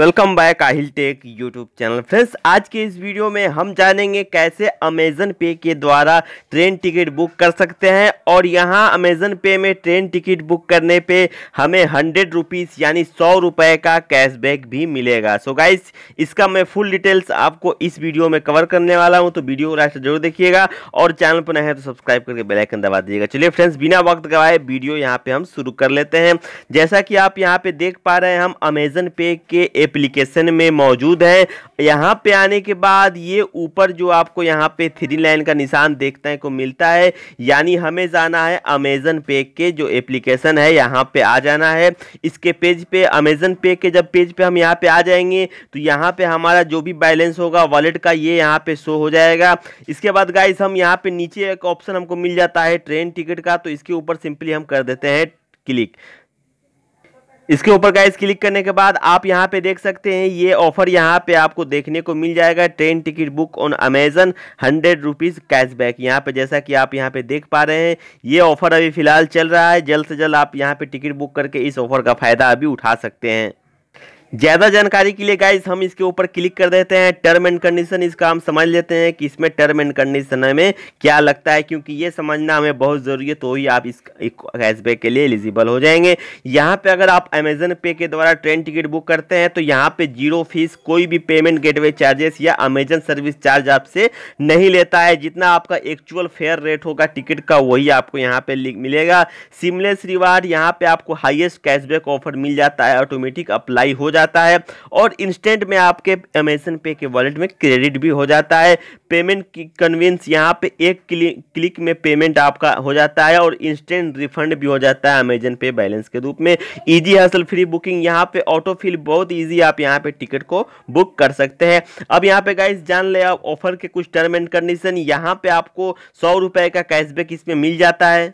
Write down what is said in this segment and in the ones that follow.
welcome back Aahil tech YouTube channel friends आज के इस वीडियो में हम जानेंगे कैसे अमेजन पे के द्वारा ट्रेन टिकट बुक कर सकते हैं और यहाँ अमेजन पे में ट्रेन टिकट बुक करने पे हमें हंड्रेड रुपीज़ यानी सौ रुपये का कैशबैक भी मिलेगा सो so गाइस इसका मैं फुल डिटेल्स आपको इस वीडियो में कवर करने वाला हूँ तो वीडियो लास्ट जरूर देखिएगा और चैनल पर नए हैं तो सब्सक्राइब करके बेलाइकन दबा दीजिएगा चलिए फ्रेंड्स बिना वक्त गवाए वीडियो यहाँ पर हम शुरू कर लेते हैं जैसा कि आप यहाँ पर देख पा रहे हैं हम अमेजन पे के एप्लीकेशन में मौजूद है यहाँ पे आने के बाद ये ऊपर जो आपको यहाँ पे थ्री लाइन का निशान देखते हैं को मिलता है यानी हमें जाना है अमेजन पे के जो एप्लीकेशन है यहाँ पे आ जाना है इसके पेज पे अमेजन पे के जब पेज पे हम यहाँ पे आ जाएंगे तो यहाँ पे हमारा जो भी बैलेंस होगा वॉलेट का ये यहाँ पे शो हो जाएगा इसके बाद गाइस हम यहाँ पे नीचे एक ऑप्शन हमको मिल जाता है ट्रेन टिकट का तो इसके ऊपर सिंपली हम कर देते हैं क्लिक इसके ऊपर गाइस क्लिक करने के बाद आप यहाँ पे देख सकते हैं ये ऑफर यहाँ पे आपको देखने को मिल जाएगा train ticket book on Amazon hundred rupees cashback यहाँ पे जैसा कि आप यहाँ पे देख पा रहे हैं ये ऑफर अभी फिलहाल चल रहा है जल्द से जल्द आप यहाँ पे टिकट बुक करके इस ऑफर का फ़ायदा अभी उठा सकते हैं ज़्यादा जानकारी के लिए गाइज हम इसके ऊपर क्लिक कर देते हैं टर्म एंड कंडीशन इसका हम समझ लेते हैं कि इसमें टर्म एंड कंडीशन हमें क्या लगता है क्योंकि ये समझना हमें बहुत ज़रूरी है तो ही आप इस कैशबैक के लिए एलिजिबल हो जाएंगे यहाँ पे अगर आप अमेजन पे के द्वारा ट्रेन टिकट बुक करते हैं तो यहाँ पे जीरो फीस कोई भी पेमेंट गेटवे चार्जेस या अमेजन सर्विस चार्ज आपसे नहीं लेता है जितना आपका एक्चुअल फेयर रेट होगा टिकट का वही आपको यहाँ पे मिलेगा सिमलेस रिवार्ड यहाँ पे आपको हाइएस्ट कैशबैक ऑफर मिल जाता है ऑटोमेटिक अप्लाई हो जाता जाता है और इंस्टेंट में आपके अमेजन पे के वॉलेट में क्रेडिट भी हो जाता है पेमेंट की कन्वीन्स यहाँ पे एक क्लिक में पेमेंट आपका हो जाता है और इंस्टेंट रिफंड भी हो जाता है अमेजन पे बैलेंस के रूप में ईजी हासिल फ्री बुकिंग यहाँ पे ऑटो फिल बहुत ईजी आप यहाँ पे टिकट को बुक कर सकते हैं अब यहाँ पे गाइस जान ले ऑफर के कुछ टर्म एंड कंडीशन यहाँ पे आपको सौ रुपए का कैशबैक इसमें मिल जाता है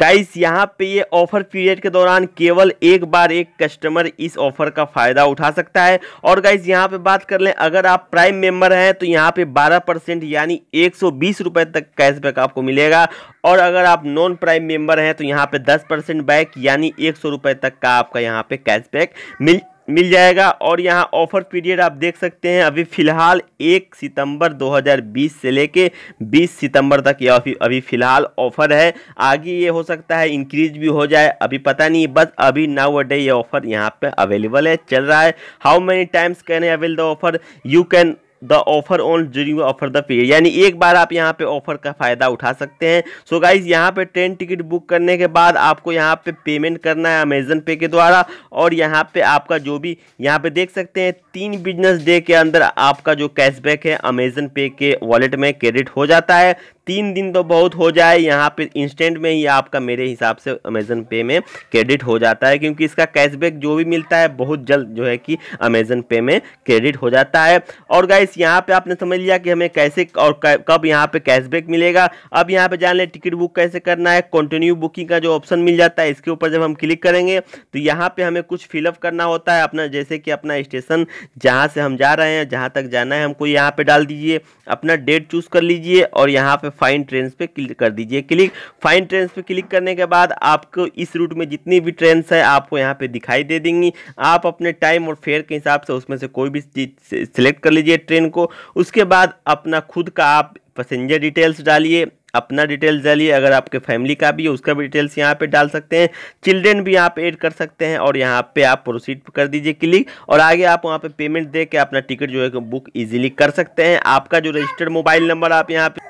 गाइस यहाँ पे ये ऑफर पीरियड के दौरान केवल एक बार एक कस्टमर इस ऑफर का फ़ायदा उठा सकता है और गाइस यहाँ पे बात कर लें अगर आप प्राइम मेंबर हैं तो यहाँ पे 12 परसेंट यानी एक रुपए तक कैशबैक आपको मिलेगा और अगर आप नॉन प्राइम मेंबर हैं तो यहाँ पे 10 परसेंट बैक यानी एक रुपए तक का आपका यहाँ पे कैशबैक मिल मिल जाएगा और यहाँ ऑफर पीरियड आप देख सकते हैं अभी फ़िलहाल एक सितंबर 2020 से लेके 20 सितंबर तक ये अभी अभी फ़िलहाल ऑफ़र है आगे ये हो सकता है इंक्रीज भी हो जाए अभी पता नहीं बस अभी नाउ डे ये ऑफ़र यहाँ पे अवेलेबल है चल रहा है how many times can avail the offer you can the offer on during offer the period यानी एक बार आप यहाँ पे ऑफर का फ़ायदा उठा सकते हैं सो गाइज यहाँ पे ट्रेन टिकट बुक करने के बाद आपको यहाँ पे पेमेंट करना है अमेजन पे के द्वारा और यहाँ पे आपका जो भी यहाँ पे देख सकते हैं तीन बिजनेस डे के अंदर आपका जो कैशबैक है अमेजन पे के वॉलेट में क्रेडिट हो जाता है तीन दिन तो बहुत हो जाए यहाँ पे इंस्टेंट में ही आपका मेरे हिसाब से अमेज़न पे में क्रेडिट हो जाता है क्योंकि इसका कैशबैक जो भी मिलता है बहुत जल्द जो है कि अमेज़न पे में क्रेडिट हो जाता है और गाइस यहाँ पे आपने समझ लिया कि हमें कैसे और कब यहाँ पे कैशबैक मिलेगा अब यहाँ पे जान लें टिकट बुक कैसे करना है कॉन्टिन्यू बुकिंग का जो ऑप्शन मिल जाता है इसके ऊपर जब हम क्लिक करेंगे तो यहाँ पर हमें कुछ फिलअप करना होता है अपना जैसे कि अपना स्टेशन जहाँ से हम जा रहे हैं जहाँ तक जाना है हमको यहाँ पर डाल दीजिए अपना डेट चूज़ कर लीजिए और यहाँ पर फाइन ट्रेन पे क्लिक कर दीजिए क्लिक फाइन ट्रेन पे क्लिक करने के बाद आपको इस रूट में जितनी भी ट्रेन है आपको यहाँ पर दिखाई दे देंगी आप अपने टाइम और फेयर के हिसाब से उसमें से कोई भी चीज सेलेक्ट कर लीजिए ट्रेन को उसके बाद अपना खुद का आप पैसेंजर डिटेल्स डालिए अपना डिटेल्स डालिए अगर आपके फैमिली का भी है उसका भी डिटेल्स यहाँ पे डाल सकते हैं चिल्ड्रेन भी यहाँ पे ऐड कर सकते हैं और यहाँ पे आप प्रोसीड कर दीजिए क्लिक और आगे आप वहाँ पे पेमेंट दे के अपना टिकट जो है बुक इजीली कर सकते हैं आपका जो रजिस्टर्ड मोबाइल नंबर आप यहाँ पे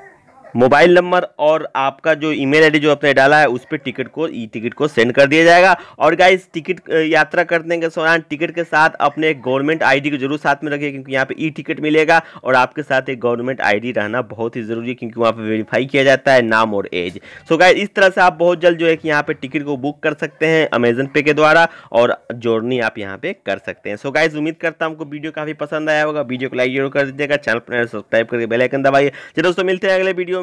मोबाइल नंबर और आपका जो ईमेल आईडी जो आपने डाला है उस पर टिकट को ई टिकट को सेंड कर दिया जाएगा और गाइस टिकट यात्रा करने के दौरान टिकट के साथ अपने गवर्नमेंट आईडी को जरूर साथ में रखिए क्योंकि यहाँ पे ई टिकट मिलेगा और आपके साथ एक गवर्नमेंट आईडी रहना बहुत ही ज़रूरी है क्योंकि वहाँ पे वेरीफाई किया जाता है नाम और एज सो गाय इस तरह से आप बहुत जल्द जो है कि यहाँ पे टिकट को बुक कर सकते हैं अमेजन पे के द्वारा और जर्नी आप यहाँ पे कर सकते हैं सो so गाइज उम्मीद करता हूँ आपको वीडियो काफ़ी पसंद आया होगा वीडियो को लाइक जरूर कर दीजिएगा चैनल पर तो सब्सक्राइब करके बेलाइकन दबाइए चलो दोस्तों मिलते हैं अगले वीडियो